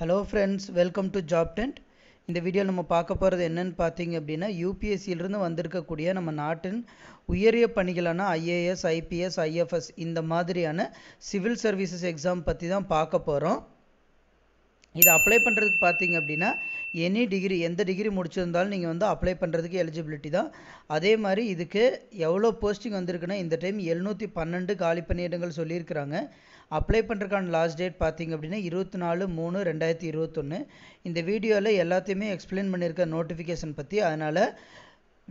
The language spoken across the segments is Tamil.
hello friends welcome to job tent இந்த வீடியோ நம்ம பார்க்க போகிறது என்னன்னு பார்த்தீங்க அப்படின்னா யூபிஎஸ்சியிலிருந்து வந்திருக்கக்கூடிய நம்ம நாட்டின் உயரிய பணிகளான ஐஏஎஸ் ஐபிஎஸ் ஐஎஃப்எஸ் இந்த மாதிரியான சிவில் சர்வீசஸ் எக்ஸாம் பற்றி தான் பார்க்க போகிறோம் இதை அப்ளை பண்ணுறதுக்கு பார்த்தீங்க அப்படின்னா எனி டிகிரி எந்த டிகிரி முடிச்சிருந்தாலும் நீங்கள் வந்து அப்ளை பண்ணுறதுக்கு எலிஜிபிலிட்டி தான் அதே மாதிரி இதுக்கு எவ்வளோ போஸ்டிங் வந்திருக்குன்னா இந்த டைம் எழுநூற்றி பன்னெண்டு காலி பணியிடங்கள் சொல்லியிருக்கிறாங்க அப்ளை பண்ணுறக்கான லாஸ்ட் டேட் பார்த்திங்க அப்படின்னா இருபத்தி நாலு மூணு ரெண்டாயிரத்தி இருபத்தொன்று இந்த வீடியோவில் எல்லாத்தையுமே எக்ஸ்பிளைன் பண்ணியிருக்க நோட்டிஃபிகேஷன் பற்றி அதனால்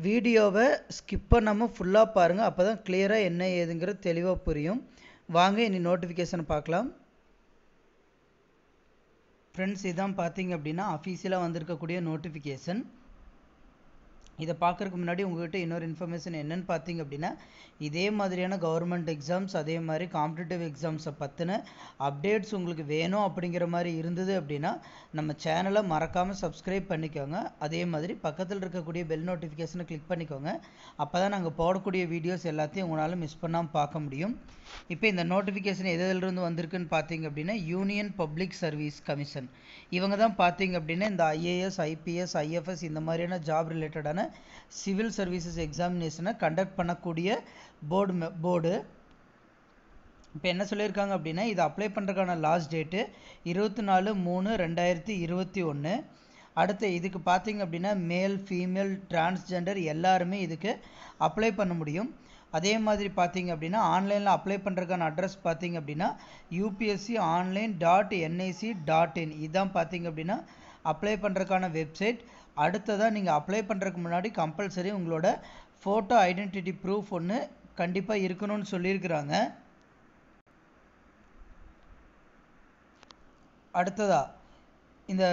வீடியோவை ஸ்கிப் பண்ணாமல் ஃபுல்லாக பாருங்கள் அப்போ தான் கிளியராக என்ன ஏதுங்கிறது தெளிவாக புரியும் வாங்க இனி நோட்டிஃபிகேஷன் பார்க்கலாம் ஃப்ரெண்ட்ஸ் இதான் பார்த்தீங்க அப்படின்னா அஃபீஷியலாக வந்திருக்கக்கூடிய நோட்டிஃபிகேஷன் இதை பார்க்குறதுக்கு முன்னாடி உங்கள்கிட்ட இன்னொரு இன்ஃபர்மேஷன் என்னென்னு பார்த்தீங்க அப்படின்னா இதே மாதிரியான கவர்மெண்ட் எக்ஸாம்ஸ் அதே மாதிரி காம்படிட்டிவ் எக்ஸாம்ஸை பற்றின அப்டேட்ஸ் உங்களுக்கு வேணும் அப்படிங்கிற மாதிரி இருந்தது அப்படின்னா நம்ம சேனலை மறக்காமல் சப்ஸ்கிரைப் பண்ணிக்கோங்க அதே மாதிரி பக்கத்தில் இருக்கக்கூடிய பெல் நோட்டிஃபிகேஷனை கிளிக் பண்ணிக்கோங்க அப்போ தான் நாங்கள் போடக்கூடிய வீடியோஸ் எல்லாத்தையும் உங்களால் மிஸ் பண்ணாமல் பார்க்க முடியும் இப்போ இந்த நோட்டிஃபிகேஷன் எதிலிருந்து வந்திருக்குன்னு பார்த்தீங்க அப்படின்னா யூனியன் பப்ளிக் சர்வீஸ் கமிஷன் இவங்க தான் பார்த்தீங்க அப்படின்னா இந்த ஐஏஎஸ் ஐபிஎஸ் ஐஎஃப்எஸ் இந்த மாதிரியான ஜாப் ரிலேட்டடான சிவில் சர்வீசஸ் எக்ஸாமினேஷனை கண்டக்ட் பண்ணக்கூடிய போர்டு போர்டு இப்போ என்ன சொல்லியிருக்காங்க அப்படின்னா இது அப்ளை பண்ணுறதுக்கான லாஸ்ட் டேட்டு இருபத்தி நாலு மூணு ரெண்டாயிரத்தி இருபத்தி ஒன்று அடுத்து இதுக்கு பார்த்தீங்க அப்படின்னா மேல் ஃபீமேல் டிரான்ஸ்ஜெண்டர் எல்லாருமே இதுக்கு அப்ளை பண்ண முடியும் அதே மாதிரி பார்த்தீங்க அப்படின்னா ஆன்லைனில் அப்ளை பண்ணுறதுக்கான அட்ரஸ் பார்த்தீங்க அப்படின்னா UPSC online dot NIC dot in இதுதான் பார்த்தீங்க அப்படின்னா அப்ளை பண்ணுறதுக்கான வெப்சைட் அடுத்ததாக நீங்கள் அப்ளை பண்ணுறதுக்கு முன்னாடி கம்பல்சரி உங்களோட ஃபோட்டோ ஐடென்டிட்டி ப்ரூஃப் ஒன்று கண்டிப்பாக இருக்கணும்னு சொல்லியிருக்கிறாங்க அடுத்ததாக இந்த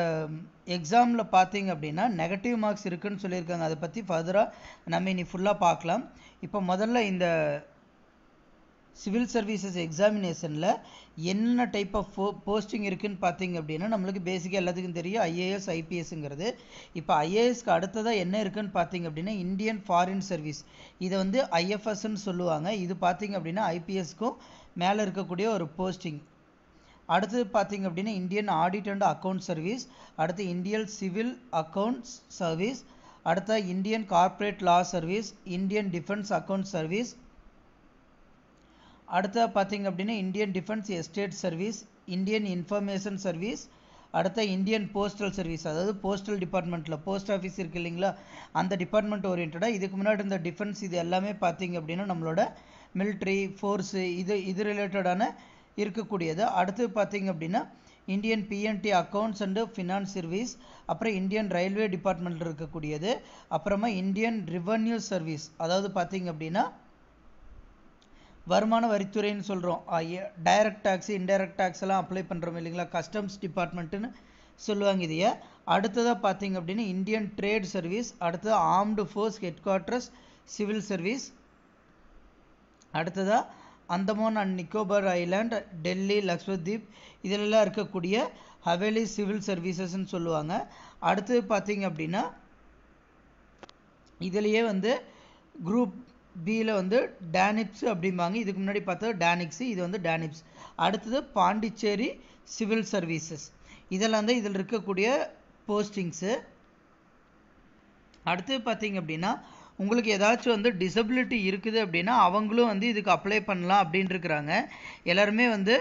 எக்ஸாமில் பார்த்தீங்க அப்படின்னா நெகட்டிவ் மார்க்ஸ் இருக்குதுன்னு சொல்லியிருக்காங்க அதை பற்றி ஃபர்தராக நம்ம இனி ஃபுல்லாக பார்க்கலாம் இப்போ முதல்ல இந்த சிவில் சர்வீசஸ் எக்ஸாமினேஷனில் என்ன டைப் ஆஃப் போஸ்டிங் இருக்குதுன்னு பார்த்தீங்க அப்படின்னா நம்மளுக்கு பேசிக்காக எல்லாத்துக்கும் தெரியும் ஐஏஎஸ் ஐபிஎஸ்ங்கிறது இப்போ ஐஏஎஸ்க்கு அடுத்ததாக என்ன இருக்குதுன்னு பார்த்தீங்க அப்படின்னா இந்தியன் ஃபாரின் சர்வீஸ் இதை வந்து ஐஎஃப்எஸ்ன்னு சொல்லுவாங்க இது பார்த்தீங்க அப்படின்னா ஐபிஎஸ்க்கும் மேலே இருக்கக்கூடிய ஒரு போஸ்டிங் அடுத்தது பார்த்தீங்க அப்படின்னா Indian audit and account service அடுத்து இந்தியன் சிவில் அக்கௌண்ட்ஸ் சர்வீஸ் அடுத்த Indian corporate law service Indian defence account service அடுத்த பார்த்திங்க அப்படின்னா Indian defence estate service Indian information service அடுத்த இந்தியன் போஸ்டல் சர்வீஸ் அதாவது போஸ்டல் டிபார்ட்மெண்ட்டில் போஸ்ட் ஆஃபீஸ் இருக்குது இல்லைங்களா அந்த டிபார்ட்மெண்ட் ஓரியன்டாக இதுக்கு முன்னாடி இந்த டிஃபென்ஸ் இது எல்லாமே பார்த்திங்க அப்படின்னா நம்மளோட மிலிட்ரி ஃபோர்ஸு இது இது ரிலேட்டடான இருக்கக்கூடியது அடுத்து பார்த்திங்க அப்படின்னா Indian PNT accounts and finance service அப்புறம் இந்தியன் ரயில்வே டிபார்ட்மெண்ட் இருக்கக்கூடியது அப்புறமா இந்தியன் ரிவன்யூ சர்வீஸ் அதாவது பார்த்திங்க அப்படின்னா வருமான வரித்துறைன்னு சொல்கிறோம் டைரக்ட் டேக்ஸ் இன்டைரக்ட் டேக்ஸ் எல்லாம் அப்ளை பண்ணுறோம் இல்லைங்களா கஸ்டம்ஸ் டிபார்ட்மெண்ட்டுன்னு சொல்லுவாங்க இதையே அடுத்ததாக பார்த்தீங்க அப்படின்னா இந்தியன் ட்ரேட் சர்வீஸ் அடுத்தது armed force head quarters civil service அடுத்ததாக அந்தமான் அண்ட் நிக்கோபார் ஐலாண்ட் டெல்லி லக்ஷ்வத்வீப் இதிலெல்லாம் இருக்கக்கூடிய ஹவேலி சிவில் சர்வீசஸ்ன்னு சொல்லுவாங்க அடுத்தது பார்த்தீங்க அப்படின்னா இதிலேயே வந்து குரூப் பியில் வந்து டேனிப்ஸ் அப்படிம்பாங்க இதுக்கு முன்னாடி பார்த்தது டேனிக்ஸு இது வந்து டேனிப்ஸ் அடுத்தது பாண்டிச்சேரி சிவில் சர்வீசஸ் இதெல்லாம் தான் இதில் இருக்கக்கூடிய போஸ்டிங்ஸு அடுத்து பார்த்தீங்க அப்படின்னா உங்களுக்கு ஏதாச்சும் வந்து டிசபிலிட்டி இருக்குது அப்படின்னா அவங்களும் வந்து இதுக்கு அப்ளை பண்ணலாம் அப்படின்ட்டுருக்குறாங்க எல்லாருமே வந்து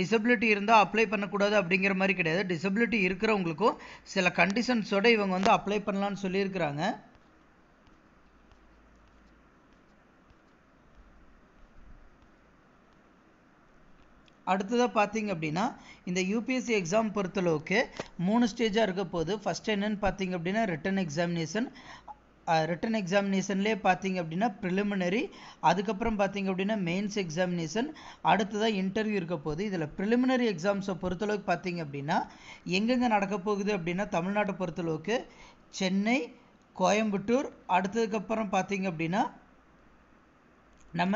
டிசபிலிட்டி இருந்தால் அப்ளை பண்ணக்கூடாது அப்படிங்கிற மாதிரி கிடையாது டிசபிலிட்டி இருக்கிறவங்களுக்கும் சில கண்டிஷன்ஸோடு இவங்க வந்து அப்ளை பண்ணலான்னு சொல்லியிருக்கிறாங்க அடுத்ததாக பார்த்தீங்க அப்படின்னா இந்த யூபிஎஸ்சி எக்ஸாம் பொறுத்தளவுக்கு மூணு ஸ்டேஜாக இருக்க போது ஃபஸ்ட் என்னென்னு பார்த்தீங்க அப்படின்னா ரிட்டன் எக்ஸாமினேஷன் ரிட்டன் எக்ஸாமினேஷன்லேயே பார்த்தீங்க அப்படின்னா ப்ரிலிமினரி அதுக்கப்புறம் பார்த்தீங்க அப்படின்னா மெயின்ஸ் எக்ஸாமினேஷன் அடுத்ததாக இன்டர்வியூ இருக்க போகுது இதில் ப்ரிலிமினரி எக்ஸாம்ஸை பொறுத்தளவுக்கு பார்த்தீங்க அப்படின்னா எங்கெங்கே நடக்க போகுது அப்படின்னா தமிழ்நாட்டை பொறுத்தளவுக்கு சென்னை கோயம்புத்தூர் அடுத்ததுக்கப்புறம் பார்த்தீங்க அப்படின்னா நம்ம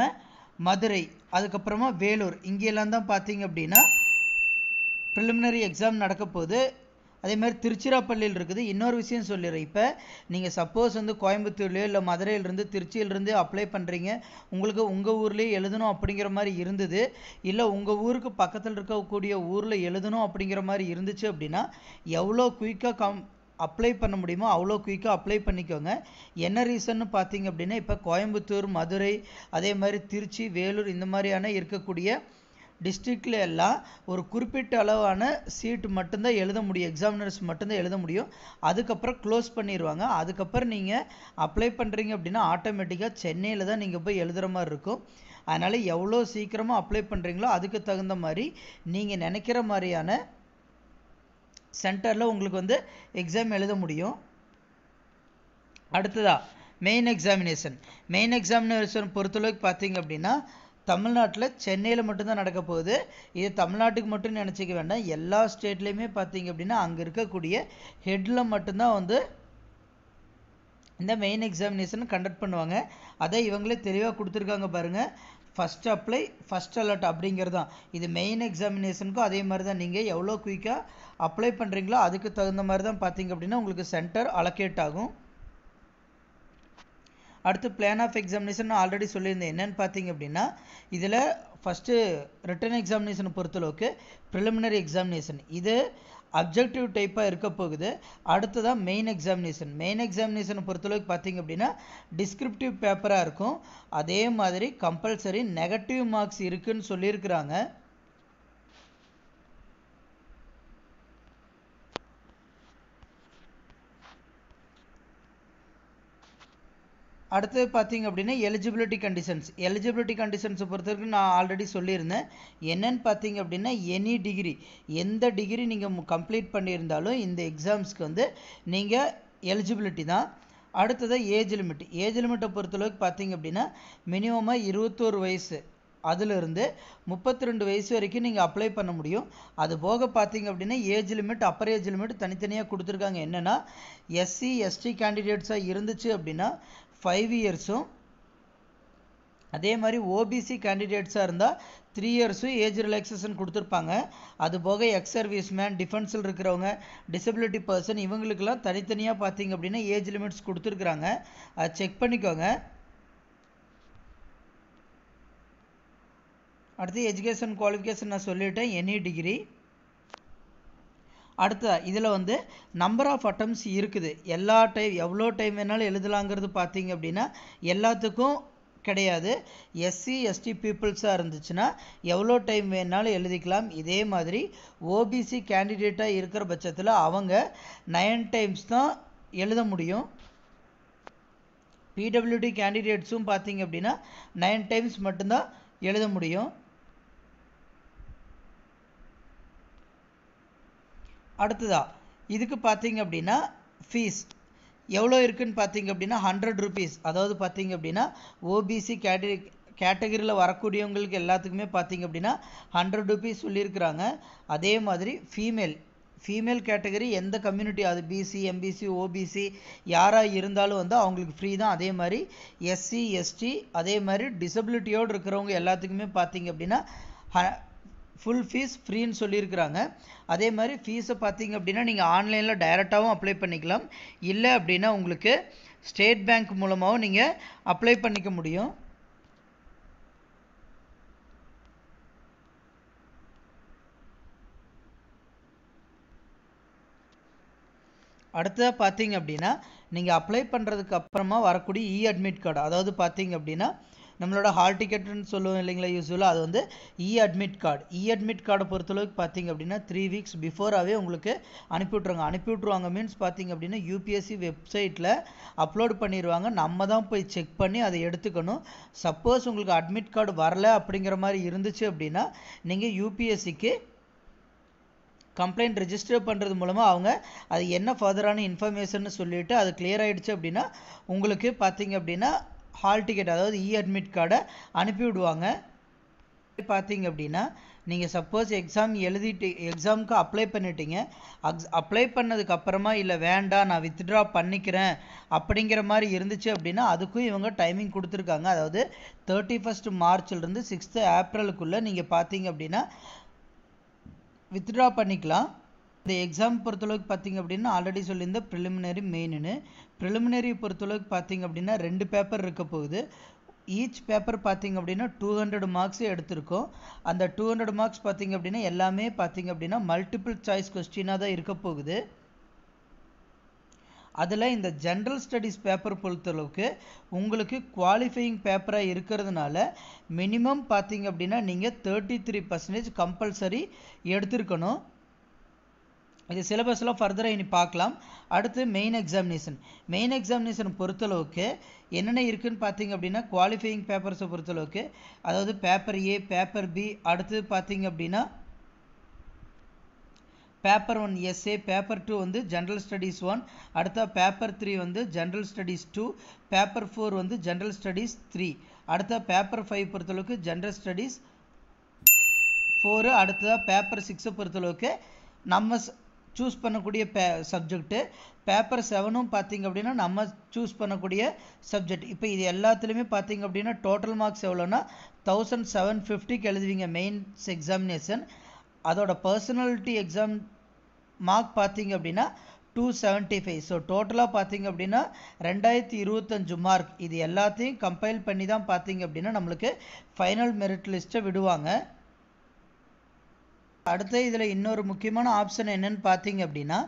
மதுரை அதுக்கப்புறமா வேலூர் இங்கேயெல்லாம் தான் பார்த்தீங்க அப்படின்னா ப்ரிலிமினரி எக்ஸாம் நடக்க போகுது அதே மாதிரி திருச்சிராப்பள்ளியில் இருக்குது இன்னொரு விஷயம் சொல்லிடுறேன் இப்போ நீங்கள் சப்போஸ் வந்து கோயம்புத்தூர்லேயோ இல்லை மதுரையிலிருந்து திருச்சியிலிருந்து அப்ளை பண்ணுறீங்க உங்களுக்கு உங்கள் ஊர்லேயே எழுதணும் அப்படிங்கிற மாதிரி இருந்தது இல்லை உங்கள் ஊருக்கு பக்கத்தில் இருக்கக்கூடிய ஊரில் எழுதணும் அப்படிங்கிற மாதிரி இருந்துச்சு அப்படின்னா எவ்வளோ குயிக்காக கம் அப்ளை பண்ண முடியுமோ அவ்வளோ குயிக்காக அப்ளை பண்ணிக்கோங்க என்ன ரீசன்னு பார்த்தீங்க அப்படின்னா இப்போ கோயம்புத்தூர் மதுரை அதே மாதிரி திருச்சி வேலூர் இந்த மாதிரியான இருக்கக்கூடிய டிஸ்ட்ரிக்டில் எல்லாம் ஒரு குறிப்பிட்ட அளவான சீட்டு மட்டும்தான் எழுத முடியும் எக்ஸாமினர்ஸ் மட்டும்தான் எழுத முடியும் அதுக்கப்புறம் க்ளோஸ் பண்ணிடுவாங்க அதுக்கப்புறம் நீங்கள் அப்ளை பண்ணுறீங்க அப்படின்னா ஆட்டோமேட்டிக்காக சென்னையில் தான் நீங்கள் போய் எழுதுகிற மாதிரி இருக்கும் அதனால் எவ்வளோ சீக்கிரமாக அப்ளை பண்ணுறீங்களோ அதுக்கு தகுந்த மாதிரி நீங்கள் நினைக்கிற மாதிரியான சென்டரில் உங்களுக்கு வந்து எக்ஸாம் எழுத முடியும் அடுத்ததா மெயின் எக்ஸாமினேஷன் மெயின் எக்ஸாமினேஷன் பொறுத்தளவுக்கு பார்த்தீங்க அப்படின்னா தமிழ்நாட்டில் சென்னையில் மட்டும்தான் நடக்க போகுது இது தமிழ்நாட்டுக்கு மட்டும் நினச்சிக்க வேண்டாம் எல்லா ஸ்டேட்லேயுமே பார்த்தீங்க அப்படின்னா அங்கே இருக்கக்கூடிய ஹெட்டில் மட்டும்தான் வந்து இந்த மெயின் எக்ஸாமினேஷன் கண்டக்ட் பண்ணுவாங்க அதை இவங்களே தெளிவாக கொடுத்துருக்காங்க பாருங்கள் ஃபஸ்ட் அப்ளை ஃபஸ்ட் அலர்ட் அப்படிங்கிறது தான் இது மெயின் எக்ஸாமினேஷனுக்கும் அதே மாதிரி தான் நீங்கள் எவ்வளோ குயிக்காக அப்ளை பண்ணுறீங்களோ அதுக்கு தகுந்த மாதிரி தான் பார்த்தீங்க அப்படின்னா உங்களுக்கு சென்டர் அலோகேட் ஆகும் அடுத்து பிளான் ஆஃப் எக்ஸாமினேஷன் நான் ஆல்ரெடி சொல்லியிருந்தேன் என்னென்னு பார்த்தீங்க அப்படின்னா இதில் ஃபஸ்ட்டு ரிட்டன் எக்ஸாமினேஷனை பொறுத்தளவுக்கு ப்ரிலிமினரி எக்ஸாமினேஷன் இது அப்ஜெக்டிவ் டைப்பாக இருக்க போகுது அடுத்ததான் மெயின் எக்ஸாமினேஷன் மெயின் எக்ஸாமினேஷனை பொறுத்தளவுக்கு பார்த்தீங்க அப்படின்னா டிஸ்கிரிப்டிவ் பேப்பராக இருக்கும் அதே மாதிரி கம்பல்சரி நெகட்டிவ் மார்க்ஸ் இருக்குன்னு சொல்லியிருக்கிறாங்க அடுத்து பார்த்தீங்க அப்படின்னா எலிஜிபிலிட்டி கண்டிஷன்ஸ் எலிஜிபிலிட்டி கண்டிஷன்ஸை பொறுத்த வரைக்கும் நான் ஆல்ரெடி சொல்லியிருந்தேன் என்னென்னு பார்த்தீங்க அப்படின்னா எனி டிகிரி எந்த டிகிரி நீங்கள் கம்ப்ளீட் பண்ணியிருந்தாலும் இந்த எக்ஸாம்ஸ்க்கு வந்து நீங்கள் எலிஜிபிலிட்டி தான் அடுத்தது ஏஜ் லிமிட் ஏஜ் லிமிட்டை பொறுத்தளவுக்கு பார்த்தீங்க அப்படின்னா மினிமமாக இருபத்தோரு வயசு அதிலிருந்து முப்பத்தி ரெண்டு வயசு வரைக்கும் நீங்கள் அப்ளை பண்ண முடியும் அது போக பார்த்தீங்க அப்படின்னா age limit upper age limit தனித்தனியாக கொடுத்துருக்காங்க என்னென்னா எஸ்சி எஸ்டி கேண்டிடேட்ஸாக இருந்துச்சு அப்படின்னா ஃபைவ் இயர்ஸும் அதே மாதிரி ஓபிசி கேண்டிடேட்ஸாக இருந்தால் த்ரீ இயர்ஸும் ஏஜ் ரிலாக்ஸேஷன் கொடுத்துருப்பாங்க அது போக எக்ஸ் சர்வீஸ் மேன் டிஃபென்ஸில் இருக்கிறவங்க டிசபிலிட்டி பர்சன் இவங்களுக்கெல்லாம் தனித்தனியாக பார்த்தீங்க அப்படின்னா ஏஜ் லிமிட்ஸ் கொடுத்துருக்குறாங்க அதை செக் பண்ணிக்கோங்க அடுத்து எஜுகேஷன் குவாலிஃபிகேஷன் நான் சொல்லிட்டேன் எனி டிகிரி e அடுத்த இதில் வந்து நம்பர் ஆஃப் அட்டம்ஸ் இருக்குது எல்லா டைம் எவ்வளோ டைம் வேணாலும் எழுதலாங்கிறது பார்த்தீங்க அப்படின்னா எல்லாத்துக்கும் கிடையாது எஸ்சி எஸ்டி பீப்புள்ஸாக இருந்துச்சுன்னா எவ்வளோ டைம் வேணாலும் எழுதிக்கலாம் இதே மாதிரி ஓபிசி கேண்டிடேட்டாக இருக்கிற பட்சத்தில் அவங்க நயன் டைம்ஸ் தான் எழுத முடியும் பிடபிள்யூடி கேண்டிடேட்ஸும் பார்த்தீங்க அப்படின்னா நைன் டைம்ஸ் மட்டும்தான் எழுத முடியும் அடுத்ததா இதுக்கு பார்த்தீங்க அப்படின்னா ஃபீஸ் எவ்வளோ இருக்குதுன்னு பார்த்தீங்க அப்படின்னா ஹண்ட்ரட் ருபீஸ் அதாவது பார்த்தீங்க அப்படின்னா ஓபிசி கேட்டகரி கேட்டகரியில் வரக்கூடியவங்களுக்கு எல்லாத்துக்குமே பார்த்தீங்க அப்படின்னா ஹண்ட்ரட் ருபீஸ் சொல்லியிருக்கிறாங்க அதே மாதிரி ஃபீமேல் ஃபீமேல் கேட்டகரி எந்த கம்யூனிட்டி அது பிசி எம்பிசி ஓபிசி யாராக இருந்தாலும் வந்து அவங்களுக்கு ஃப்ரீ தான் அதே மாதிரி எஸ்சி எஸ்டி அதே மாதிரி டிசபிலிட்டியோடு இருக்கிறவங்க எல்லாத்துக்குமே பார்த்தீங்க அப்படின்னா ஃபுல் ஃபீஸ் ஃப்ரீன்னு சொல்லியிருக்கிறாங்க அதே மாதிரி ஃபீஸை பார்த்தீங்க அப்படின்னா நீங்கள் ஆன்லைனில் டைரெக்டாகவும் அப்ளை பண்ணிக்கலாம் இல்லை அப்படின்னா உங்களுக்கு ஸ்டேட் பேங்க் மூலமாகவும் நீங்கள் அப்ளை பண்ணிக்க முடியும் அடுத்ததாக பார்த்தீங்க அப்படின்னா நீங்கள் அப்ளை பண்ணுறதுக்கு அப்புறமா வரக்கூடிய இ அட்மிட் கார்டு அதாவது பார்த்தீங்க அப்படின்னா நம்மளோட ஹால் டிக்கெட்டுன்னு சொல்லுவோம் இல்லைங்களா யூஸ்வலாக அது வந்து E admit card E admit கார்டை பொறுத்தளவுக்கு பார்த்தீங்க அப்படின்னா த்ரீ வீக்ஸ் பிஃபோராகவே உங்களுக்கு அனுப்பி அனுப்பிவிட்ருவாங்க அனுப்பி விட்ருவாங்க மீன்ஸ் பார்த்தீங்க அப்படின்னா யூபிஎஸ்சி வெப்சைட்டில் அப்லோட் பண்ணிடுவாங்க நம்ம தான் போய் செக் பண்ணி அதை எடுத்துக்கணும் சப்போஸ் உங்களுக்கு அட்மிட் கார்டு வரல அப்படிங்கிற மாதிரி இருந்துச்சு அப்படின்னா நீங்கள் யூபிஎஸ்சிக்கு கம்ப்ளைண்ட் ரிஜிஸ்டர் பண்ணுறது மூலமாக அவங்க அது என்ன ஃபர்தரான இன்ஃபர்மேஷன் சொல்லிவிட்டு அது கிளியர் ஆகிடுச்சு அப்படின்னா உங்களுக்கு பார்த்தீங்க அப்படின்னா ஹால் டிக்கெட் அதாவது இ அட்மிட் கார்டை அனுப்பிவிடுவாங்க பார்த்தீங்க அப்படின்னா நீங்கள் சப்போஸ் எக்ஸாம் எழுதிட்டு எக்ஸாமுக்கு அப்ளை பண்ணிட்டீங்க அக்ஸ் அப்ளை பண்ணதுக்கு அப்புறமா இல்லை வேண்டாம் நான் வித்ட்ரா பண்ணிக்கிறேன் அப்படிங்கிற மாதிரி இருந்துச்சு அப்படின்னா அதுக்கும் இவங்க டைமிங் கொடுத்துருக்காங்க அதாவது தேர்ட்டி ஃபஸ்ட் மார்ச்லேருந்து சிக்ஸ்த்து ஏப்ரலுக்குள்ளே நீங்கள் பார்த்தீங்க அப்படின்னா வித்ட்ரா பண்ணிக்கலாம் இந்த எக்ஸாம் பொறுத்தளவுக்கு பார்த்தீங்க அப்படின்னா ஆல்ரெடி சொல்லியிருந்த ப்ரிலிமினரி மெயின்னு ப்ரிலிமினரி பொறுத்தளவுக்கு பார்த்தீங்க அப்படின்னா ரெண்டு பேப்பர் இருக்க போகுது ஈச் பேப்பர் பார்த்தீங்க அப்படின்னா டூ ஹண்ட்ரட் மார்க்ஸே எடுத்திருக்கோம் அந்த டூ ஹண்ட்ரட் மார்க்ஸ் பார்த்தீங்க அப்படின்னா எல்லாமே பார்த்தீங்க அப்படின்னா மல்டிபிள் சாய்ஸ் கொஸ்டினாக தான் இருக்க போகுது அதில் இந்த ஜென்ரல் ஸ்டடீஸ் பேப்பர் பொறுத்தளவுக்கு உங்களுக்கு குவாலிஃபையிங் பேப்பராக இருக்கிறதுனால மினிமம் பார்த்தீங்க அப்படின்னா நீங்கள் தேர்ட்டி த்ரீ பர்சன்டேஜ் கம்பல்சரி எடுத்திருக்கணும் இது சிலபஸில் ஃபர்தராக இனி பார்க்கலாம் அடுத்து மெயின் எக்ஸாமினேஷன் மெயின் எக்ஸாமினேஷன் பொறுத்தளவுக்கு என்னென்ன இருக்குதுன்னு பார்த்தீங்க அப்படின்னா குவாலிஃபையிங் பேப்பர்ஸை பொறுத்தளவுக்கு அதாவது பேப்பர் ஏ பேப்பர் பி அடுத்து பார்த்தீங்க அப்படின்னா paper one essay paper two வந்து ஜென்ரல் ஸ்டடீஸ் ஒன் அடுத்த பேப்பர் த்ரீ வந்து general studies two paper four வந்து ஜென்ரல் ஸ்டடீஸ் த்ரீ அடுத்த பேப்பர் ஃபைவ் பொறுத்தளவுக்கு ஜென்ரல் ஸ்டடீஸ் ஃபோரு அடுத்ததாக பேப்பர் சிக்ஸை பொறுத்தளவுக்கு நம்ம சூஸ் பண்ணக்கூடிய பே சப்ஜெக்ட்டு பேப்பர் செவனும் பார்த்திங்க அப்படின்னா நம்ம சூஸ் பண்ணக்கூடிய சப்ஜெக்ட் இப்போ இது எல்லாத்துலேயுமே பார்த்திங்க அப்படின்னா டோட்டல் மார்க்ஸ் எவ்வளோன்னா தௌசண்ட் செவன் ஃபிஃப்டிக்கு எழுதுவீங்க மெயின்ஸ் எக்ஸாமினேஷன் அதோட பர்சனாலிட்டி எக்ஸாம் மார்க் பார்த்திங்க அப்படின்னா டூ செவன்ட்டி ஃபைவ் ஸோ டோட்டலாக பார்த்திங்க அப்படின்னா ரெண்டாயிரத்தி இருபத்தஞ்சு மார்க் இது எல்லாத்தையும் கம்பைல் பண்ணி தான் பார்த்திங்க அப்படின்னா நம்மளுக்கு ஃபைனல் மெரிட் லிஸ்ட்டை விடுவாங்க அடுத்து இதில் இன்னொரு முக்கியமான ஆப்ஷன் என்னென்னு பார்த்தீங்க அப்படின்னா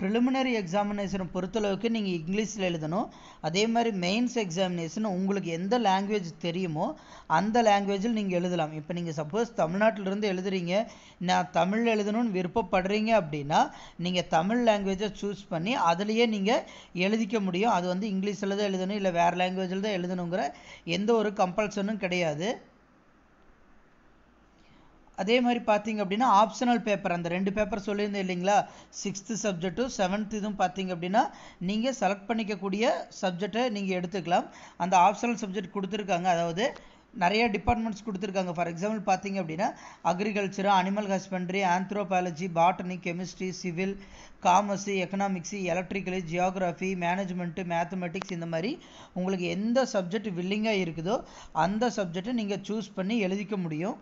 ப்ரிலிமினரி எக்ஸாமினேஷனை பொறுத்தளவுக்கு நீங்கள் இங்கிலீஷில் எழுதணும் அதே மாதிரி மெயின்ஸ் எக்ஸாமினேஷன் உங்களுக்கு எந்த லாங்குவேஜ் தெரியுமோ அந்த லாங்குவேஜில் நீங்கள் எழுதலாம் இப்போ நீங்கள் சப்போஸ் தமிழ்நாட்டிலிருந்து எழுதுறீங்க நான் தமிழ் எழுதணும்னு விருப்பப்படுறீங்க அப்படின்னா நீங்கள் தமிழ் லாங்குவேஜை சூஸ் பண்ணி அதுலேயே நீங்கள் எழுதிக்க முடியும் அது வந்து இங்கிலீஷில் தான் எழுதணும் இல்லை வேறு லாங்குவேஜில் தான் எழுதணுங்கிற எந்த ஒரு கம்பல்சனும் கிடையாது அதே மாதிரி பார்த்தீங்க அப்படின்னா ஆப்ஷனல் பேப்பர் அந்த ரெண்டு பேப்பர் சொல்லியிருந்தேன் இல்லைங்களா சிக்ஸ்த்து சப்ஜெக்ட்டும் செவன்த் இதுவும் பார்த்தீங்க அப்படின்னா நீங்கள் செலக்ட் பண்ணிக்கக்கூடிய சப்ஜெக்டை நீங்கள் எடுத்துக்கலாம் அந்த ஆப்ஷனல் சப்ஜெக்ட் கொடுத்துருக்காங்க அதாவது நிறைய டிபார்ட்மெண்ட்ஸ் கொடுத்துருக்காங்க ஃபார் எக்ஸாம்பிள் பார்த்தீங்க அப்படின்னா agriculture animal husbandry anthropology botany chemistry civil commerce economics electrical geography management mathematics இந்த மாதிரி உங்களுக்கு எந்த சப்ஜெக்ட் வில்லிங்காக இருக்குதோ அந்த சப்ஜெக்டை நீங்கள் சூஸ் பண்ணி எழுதிக்க முடியும்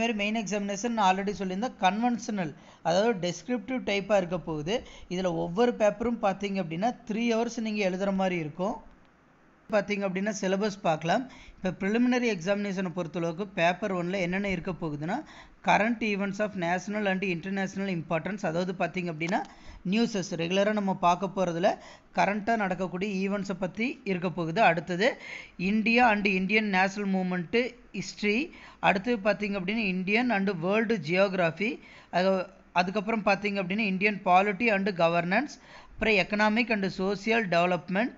மாதிரி மெயின் எக்ஸாமினேஷன் நான் ஆல்ரெடி சொல்லியிருந்தேன் கன்வென்ஷனல் அதாவது டெஸ்கிரிப்டிவ் டைப்பாக இருக்க போகுது இதில் ஒவ்வொரு பேப்பரும் பார்த்தீங்க அப்படின்னா த்ரீ ஹவர்ஸ் நீங்கள் எழுதுகிற மாதிரி இருக்கும் பார்த்திங்க அப்படின்னா சிலபஸ் பார்க்கலாம் இப்போ ப்ரிலிமினரி எக்ஸாமினேஷனை பொறுத்தளவுக்கு பேப்பர் ஒன்றில் என்னென்ன இருக்க போகுதுன்னா current events of national and international importance அதாவது பார்த்திங்க அப்படின்னா நியூஸஸ் ரெகுலராக நம்ம பார்க்க போகிறதுல கரண்ட்டாக நடக்கக்கூடிய ஈவெண்ட்ஸை பற்றி இருக்க போகுது அடுத்தது India and Indian national movement history அடுத்தது பார்த்திங்க அப்படின்னா இந்தியன் அண்டு வேர்ல்டு ஜியோகிராஃபி அது அதுக்கப்புறம் பார்த்திங்க அப்படின்னா இந்தியன் பாலிட்டி அண்டு கவர்னன்ஸ் அப்புறம் எக்கனாமிக் அண்டு சோசியல் டெவலப்மெண்ட்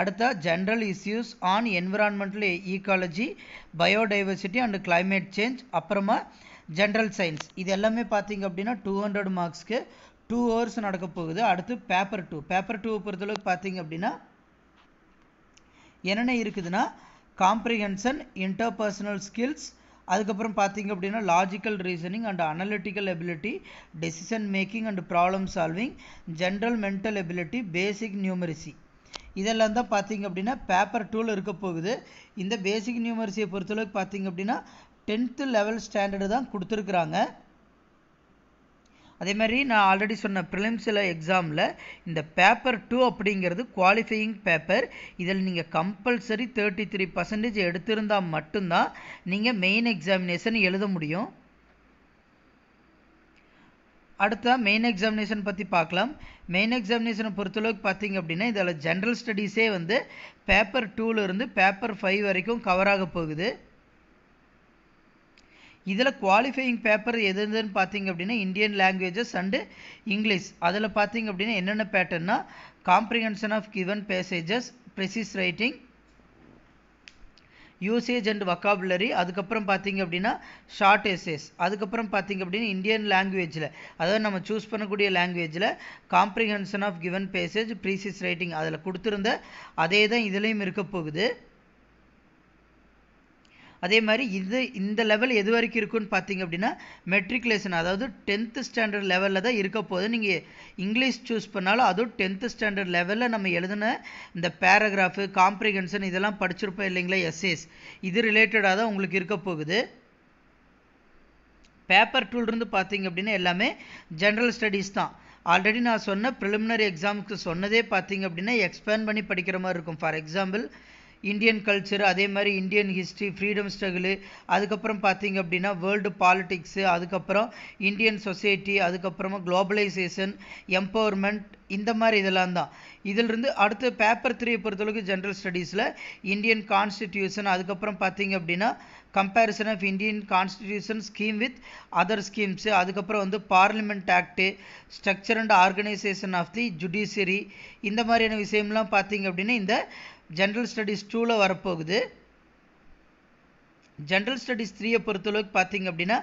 அடுத்த general issues on environmental ecology biodiversity and climate change அப்புறமா ஜென்ரல் சயின்ஸ் இது எல்லாமே பார்த்தீங்க அப்படின்னா டூ ஹண்ட்ரட் மார்க்ஸ்க்கு டூ ஹவர்ஸ் நடக்க போகுது அடுத்து பேப்பர் டூ பேப்பர் டூவை பொறுத்தளவுக்கு பார்த்தீங்க அப்படின்னா என்னென்ன இருக்குதுன்னா காம்ப்ரிஹென்ஷன் இன்டர்பர்சனல் ஸ்கில்ஸ் அதுக்கப்புறம் பார்த்தீங்க அப்படின்னா logical reasoning and analytical ability decision making and problem solving general mental ability basic numeracy இதெல்லாம் தான் பார்த்தீங்க அப்படின்னா பேப்பர் டூவில் இருக்க போகுது இந்த பேசிக் நியூமரிசியை பொறுத்தளவுக்கு பார்த்தீங்க அப்படின்னா டென்த்து லெவல் ஸ்டாண்டர்டு தான் கொடுத்துருக்குறாங்க அதே மாதிரி நான் ஆல்ரெடி சொன்ன ப்ரிலிம்ஸில் எக்ஸாமில் இந்த பேப்பர் டூ அப்படிங்கிறது குவாலிஃபையிங் பேப்பர் இதில் நீங்கள் கம்பல்சரி தேர்ட்டி த்ரீ பர்சன்டேஜ் எடுத்திருந்தால் மட்டும்தான் நீங்கள் மெயின் எக்ஸாமினேஷன் எழுத முடியும் அடுத்த மெயின் எக்ஸாமினேஷன் பற்றி பார்க்கலாம் மெயின் எக்ஸாமினேஷனை பொறுத்தளவுக்கு பார்த்தீங்க அப்படின்னா இதில் ஜென்ரல் ஸ்டடீஸே வந்து பேப்பர் டூலேருந்து பேப்பர் ஃபைவ் வரைக்கும் கவர் ஆக போகுது இதில் குவாலிஃபையிங் பேப்பர் எது எதுன்னு பார்த்தீங்க அப்படின்னா இந்தியன் லாங்குவேஜஸ் அண்டு இங்கிலீஷ் அதில் பார்த்தீங்க அப்படின்னா என்னென்ன பேட்டர்னா comprehension of given passages precis writing usage and vocabulary அதுக்கப்புறம் பார்த்தீங்க அப்படின்னா ஷார்ட் எஸ்ஏஸ் அதுக்கப்புறம் பார்த்தீங்க அப்படின்னா இந்தியன் லாங்குவேஜில் அதாவது நம்ம சூஸ் பண்ணக்கூடிய லாங்குவேஜில் comprehension of given passage precis writing அதில் கொடுத்துருந்த அதே தான் இதுலேயும் இருக்க போகுது அதே மாதிரி இது இந்த லெவல் எது வரைக்கும் இருக்குன்னு பார்த்தீங்க அப்படின்னா மெட்ரிகுலேஷன் அதாவது டென்த்து ஸ்டாண்டர்ட் லெவலில் தான் இருக்க போது நீங்கள் இங்கிலீஷ் சூஸ் பண்ணாலும் அதுவும் டென்த்து ஸ்டாண்டர்ட் லெவலில் நம்ம எழுதின இந்த பேராகிராஃபு காம்ப்ரிகன்ஷன் இதெல்லாம் படிச்சிருப்போம் இல்லைங்களா எஸ்ஏஸ் இது ரிலேட்டடாக தான் உங்களுக்கு இருக்க போகுது பேப்பர் டூலிருந்து பார்த்தீங்க அப்படின்னா எல்லாமே ஜென்ரல் ஸ்டடீஸ் தான் ஆல்ரெடி நான் சொன்ன ப்ரிலிமினரி எக்ஸாமுக்கு சொன்னதே பார்த்தீங்க அப்படின்னா எக்ஸ்பேண்ட் பண்ணி படிக்கிற மாதிரி இருக்கும் ஃபார் எக்ஸாம்பிள் இந்தியன் கல்ச்சர் அதே மாதிரி இந்தியன் ஹிஸ்ட்ரி ஃப்ரீடம் ஸ்ட்ரகிளு அதுக்கப்புறம் பார்த்தீங்க அப்படின்னா வேர்ல்டு பாலிட்டிக்ஸு அதுக்கப்புறம் இந்தியன் சொசைட்டி அதுக்கப்புறமா குளோபலைசேஷன் எம்பவர்மெண்ட் இந்த மாதிரி இதெல்லாம் தான் இதிலிருந்து அடுத்து பேப்பர் த்ரீயை பொறுத்தளவுக்கு ஜென்ரல் ஸ்டடீஸில் இந்தியன் கான்ஸ்டிடியூஷன் அதுக்கப்புறம் பார்த்தீங்க அப்படின்னா comparison of Indian constitution scheme with other schemes அதுக்கப்புறம் வந்து parliament act structure and organisation of the judiciary இந்த மாதிரியான விஷயம்லாம் பார்த்தீங்க அப்படின்னா இந்த ஜென்ரல் ஸ்டடீஸ் டூவில் வரப்போகுது ஜென்ரல் ஸ்டடீஸ் த்ரீயை பொறுத்தளவுக்கு பார்த்தீங்க அப்படின்னா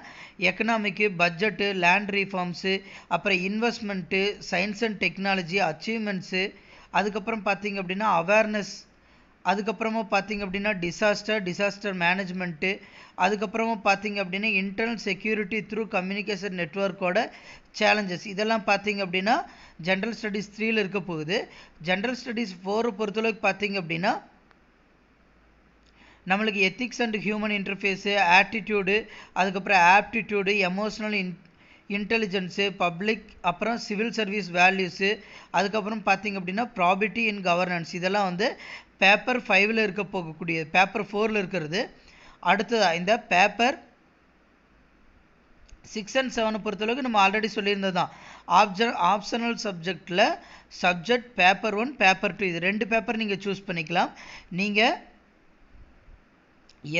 எக்கனாமிக்கு பட்ஜெட்டு லேண்ட் ரீஃபார்ம்ஸு அப்புறம் investment science and technology achievements அதுக்கப்புறம் பார்த்தீங்க அப்படின்னா அவேர்னஸ் அதுக்கப்புறமா பார்த்தீங்க அப்படின்னா டிசாஸ்டர் டிசாஸ்டர் மேனேஜ்மெண்ட்டு அதுக்கப்புறமா பார்த்தீங்க அப்படின்னா இன்டர்னல் செக்யூரிட்டி த்ரூ கம்யூனிகேஷன் நெட்ஒர்க்கோட சேலஞ்சஸ் இதெல்லாம் பார்த்தீங்க அப்படின்னா ஜென்ரல் ஸ்டடீஸ் த்ரீயில் இருக்க போகுது ஜென்ரல் ஸ்டடீஸ் ஃபோரை பொறுத்தளவுக்கு பார்த்தீங்க அப்படின்னா நம்மளுக்கு ethics and human interface attitude அதுக்கப்புறம் aptitude emotional in intelligence public அப்புறம் சிவில் சர்வீஸ் வேல்யூஸு அதுக்கப்புறம் பார்த்திங்க அப்படின்னா ப்ராபர்ட்டி இன் கவர்னன்ஸ் இதெல்லாம் வந்து பேப்பர் ஃபைவ்ல இருக்க போகக்கூடிய பேப்பர் ஃபோரில் இருக்கிறது அடுத்ததாக இந்த பேப்பர் சிக்ஸ் அண்ட் செவனை பொறுத்தளவுக்கு நம்ம ஆல்ரெடி சொல்லியிருந்தது தான் ஆப்ஜ ஆப்ஷனல் சப்ஜெக்டில் subject paper one paper two இது ரெண்டு பேப்பர் நீங்கள் சூஸ் பண்ணிக்கலாம் நீங்கள்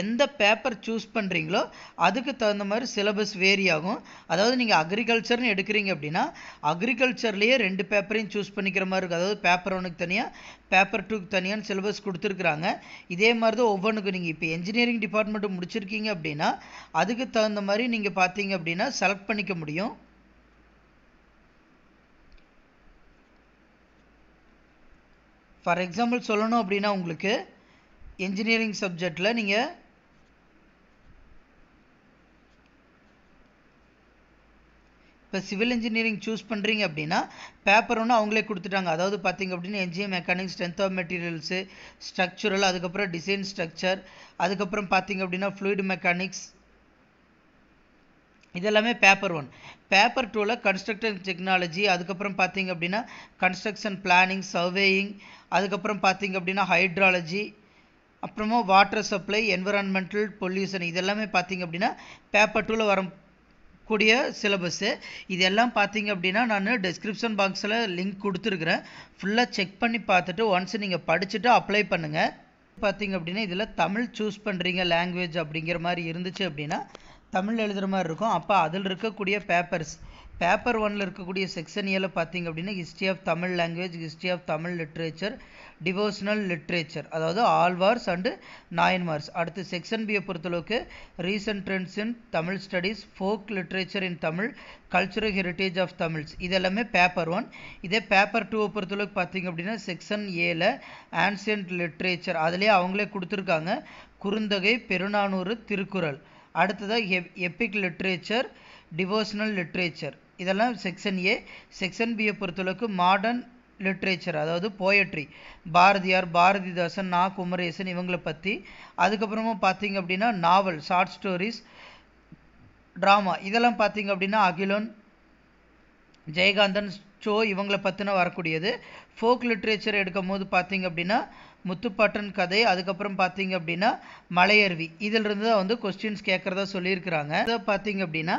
எந்த பேப்பர் சூஸ் பண்ணுறீங்களோ அதுக்கு தகுந்த மாதிரி சிலபஸ் வேரி ஆகும் அதாவது நீங்கள் அக்ரிகல்ச்சர்னு எடுக்கிறீங்க அப்படின்னா அக்ரிகல்ச்சர்லேயே ரெண்டு பேப்பரையும் சூஸ் பண்ணிக்கிற மாதிரி இருக்கும் அதாவது பேப்பர் ஒன்றுக்கு தனியாக பேப்பர் டூக்கு தனியாக சிலபஸ் கொடுத்துருக்குறாங்க இதே மாதிரி தான் ஒவ்வொன்றுக்கும் நீங்கள் இப்போ என்ஜினியரிங் டிபார்ட்மெண்ட் முடிச்சிருக்கீங்க அப்படின்னா அதுக்கு தகுந்த மாதிரி நீங்கள் பார்த்தீங்க அப்படின்னா செலக்ட் பண்ணிக்க முடியும் ஃபார் எக்ஸாம்பிள் சொல்லணும் அப்படின்னா உங்களுக்கு இன்ஜினியரிங் சப்ஜெக்டில் நீங்கள் இப்போ சிவில் இன்ஜினியரிங் சூஸ் பண்ணுறீங்க அப்படின்னா பேப்பர் ஒன்று அவங்களே கொடுத்துட்டாங்க அதாவது பார்த்தீங்க அப்படின்னா என்ஜிஎம் mechanics strength of materials structural அதுக்கப்புறம் டிசைன் ஸ்ட்ரக்சர் அதுக்கப்புறம் பார்த்தீங்க அப்படின்னா ஃப்ளூயிட் மெக்கானிக்ஸ் இதெல்லாமே பேப்பர் ஒன் பேப்பர் டூவில் கன்ஸ்ட்ரக்ஷன் டெக்னாலஜி அதுக்கப்புறம் பார்த்தீங்க அப்படின்னா கன்ஸ்ட்ரக்ஷன் பிளானிங் சர்வேயிங் அதுக்கப்புறம் பார்த்திங்க அப்படின்னா ஹைட்ராலஜி அப்புறமா வாட்டர் சப்ளை என்விரான்மெண்டல் பொல்யூஷன் இதெல்லாமே பார்த்திங்க அப்படின்னா பேப்பர் டூவில் வர கூடிய சிலபஸ்ஸு இதெல்லாம் பார்த்தீங்க அப்படின்னா நான் டிஸ்கிரிப்ஷன் பாக்ஸில் லிங்க் கொடுத்துருக்குறேன் ஃபுல்லாக செக் பண்ணி பார்த்துட்டு ஒன்ஸ் நீங்கள் படிச்சுட்டு அப்ளை பண்ணுங்கள் பார்த்தீங்க அப்படின்னா இதில் தமிழ் சூஸ் பண்ணுறீங்க லாங்குவேஜ் அப்படிங்கிற மாதிரி இருந்துச்சு அப்படின்னா தமிழ் எழுதுகிற மாதிரி இருக்கும் அப்போ அதில் இருக்கக்கூடிய பேப்பர்ஸ் பேப்பர் ஒனில் இருக்கக்கூடிய செக்ஷன் ஏல பார்த்தீங்க அப்படின்னா history of Tamil language history of Tamil literature devotional literature அதாவது ஆழ்வார்ஸ் அண்டு நாயன்மார்ஸ் அடுத்து செக்ஷன் பியை பொறுத்தளவுக்கு recent trends in Tamil studies folk literature in Tamil cultural heritage of Tamils இதெல்லாமே பேப்பர் ஒன் இதே பேப்பர் டூவை பொறுத்தளவுக்கு பார்த்தீங்க அப்படின்னா செக்ஷன் ஏல ஆன்சியன்ட் லிட்ரேச்சர் அதுலேயே அவங்களே கொடுத்துருக்காங்க குறுந்தொகை பெருநானூறு திருக்குறள் அடுத்ததாக எப் எப்பிக் லிட்ரேச்சர் டிவோஷனல் லிட்ரேச்சர் இதெல்லாம் செக்ஷன் ஏ செக்ஷன் பியை பொறுத்தளவுக்கு மாடர்ன் லிட்ரேச்சர் அதாவது போயட்ரி பாரதியார் பாரதிதாசன் நா குமரேசன் இவங்களை பற்றி அதுக்கப்புறமா பார்த்தீங்க அப்படின்னா நாவல் ஷார்ட் ஸ்டோரிஸ் ட்ராமா இதெல்லாம் பார்த்தீங்க அப்படின்னா அகிலன் ஜெயகாந்தன் ஷோ இவங்களை பற்றின வரக்கூடியது ஃபோக் லிட்ரேச்சர் எடுக்கும் போது பார்த்தீங்க அப்படின்னா முத்துப்பாட்டன் கதை அதுக்கப்புறம் பார்த்தீங்க அப்படின்னா மலையருவி இதிலிருந்து தான் வந்து கொஸ்டின்ஸ் கேட்குறதா சொல்லியிருக்கிறாங்க இதை பார்த்தீங்க அப்படின்னா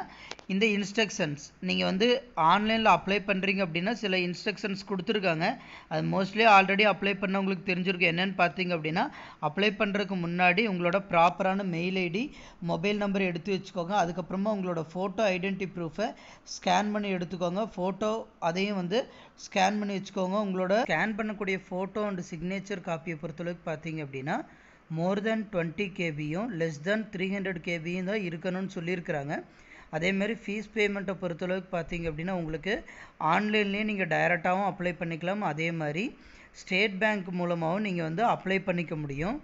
இந்த இன்ஸ்ட்ரக்ஷன்ஸ் நீங்கள் வந்து ஆன்லைனில் அப்ளை பண்ணுறீங்க அப்படின்னா சில இன்ஸ்ட்ரக்ஷன்ஸ் கொடுத்துருக்காங்க அது மோஸ்ட்லி ஆல்ரெடி அப்ளை பண்ணவங்களுக்கு தெரிஞ்சிருக்கு தெரிஞ்சிருக்கும் என்னென்னு பார்த்தீங்க அப்படின்னா அப்ளை பண்ணுறதுக்கு முன்னாடி உங்களோட ப்ராப்பரான மெயில் ஐடி மொபைல் நம்பர் எடுத்து வச்சுக்கோங்க அதுக்கப்புறமா உங்களோட ஃபோட்டோ ஐடென்டி ப்ரூஃபை ஸ்கேன் பண்ணி எடுத்துக்கோங்க ஃபோட்டோ அதையும் வந்து ஸ்கேன் பண்ணி வச்சுக்கோங்க உங்களோட ஸ்கேன் பண்ணக்கூடிய ஃபோட்டோ அண்ட் சிக்னேச்சர் காப்பியை பொறுத்தளவுக்கு பார்த்தீங்க அப்படின்னா மோர் தென் டுவெண்ட்டி கேபியும் லெஸ் தென் த்ரீ ஹண்ட்ரட் கேபியும் தான் இருக்கணும்னு சொல்லியிருக்கிறாங்க அதேமாதிரி ஃபீஸ் பேமெண்ட்டை பொறுத்தளவுக்கு பார்த்தீங்க அப்படின்னா உங்களுக்கு ஆன்லைன்லேயே நீங்கள் டைரெக்டாகவும் அப்ளை பண்ணிக்கலாம் அதே மாதிரி ஸ்டேட் பேங்க் மூலமாகவும் நீங்கள் வந்து அப்ளை பண்ணிக்க முடியும்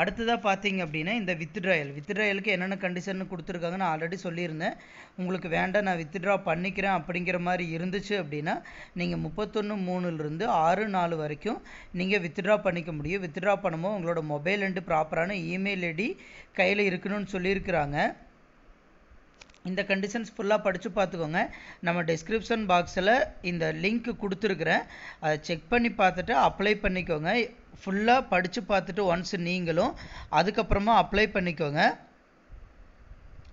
அடுத்ததாக பார்த்தீங்க அப்படின்னா இந்த வித்ட்ராயல் வித்ட்ராயலுக்கு என்னென்ன கண்டிஷன் கொடுத்துருக்காங்கன்னு ஆல்ரெடி சொல்லியிருந்தேன் உங்களுக்கு வேண்டாம் நான் வித்ட்ரா பண்ணிக்கிறேன் அப்படிங்கிற மாதிரி இருந்துச்சு அப்படின்னா நீங்கள் முப்பத்தொன்று மூணுலேருந்து ஆறு நாலு வரைக்கும் நீங்கள் வித்ட்ரா பண்ணிக்க முடியும் வித்ட்ரா பண்ணும்போது உங்களோட மொபைல் அண்டு ப்ராப்பரான இமெயில் ஐடி கையில் இருக்கணும்னு சொல்லியிருக்கிறாங்க இந்த கண்டிஷன்ஸ் ஃபுல்லாக படித்து பார்த்துக்கோங்க நம்ம டிஸ்கிரிப்ஷன் பாக்ஸில் இந்த லிங்க் கொடுத்துருக்குறேன் அதை செக் பண்ணி பார்த்துட்டு அப்ளை பண்ணிக்கோங்க ஃபுல்லாக படித்து பார்த்துட்டு ஒன்ஸ் நீங்களும் அதுக்கப்புறமா அப்ளை பண்ணிக்கோங்க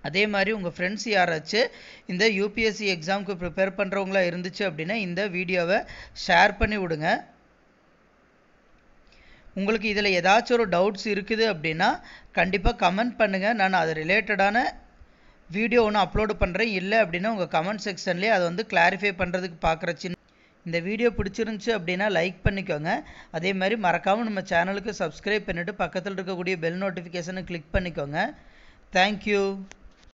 அதே மாதிரி உங்கள் ஃப்ரெண்ட்ஸ் யாராச்சும் இந்த யூபிஎஸ்சி எக்ஸாமுக்கு ப்ரிப்பேர் பண்ணுறவங்களா இருந்துச்சு அப்படின்னா இந்த வீடியோவை ஷேர் பண்ணி விடுங்க உங்களுக்கு இதில் ஏதாச்சும் ஒரு டவுட்ஸ் இருக்குது அப்படின்னா கண்டிப்பாக கமெண்ட் பண்ணுங்கள் நான் அது ரிலேட்டடான வீடியோ ஒன்று அப்லோடு பண்ணுறேன் இல்லை அப்படின்னா உங்கள் கமெண்ட் செக்ஷன்லேயே அதை வந்து கிளாரிஃபை பண்ணுறதுக்கு பார்க்குற சின்ன இந்த வீடியோ பிடிச்சிருந்துச்சு அப்படின்னா லைக் பண்ணிக்கோங்க அதே மாதிரி மறக்காமல் நம்ம சேனலுக்கு சப்ஸ்கிரைப் பண்ணிவிட்டு பக்கத்தில் இருக்கக்கூடிய பெல் நோட்டிஃபிகேஷனை கிளிக் பண்ணிக்கோங்க தேங்க்யூ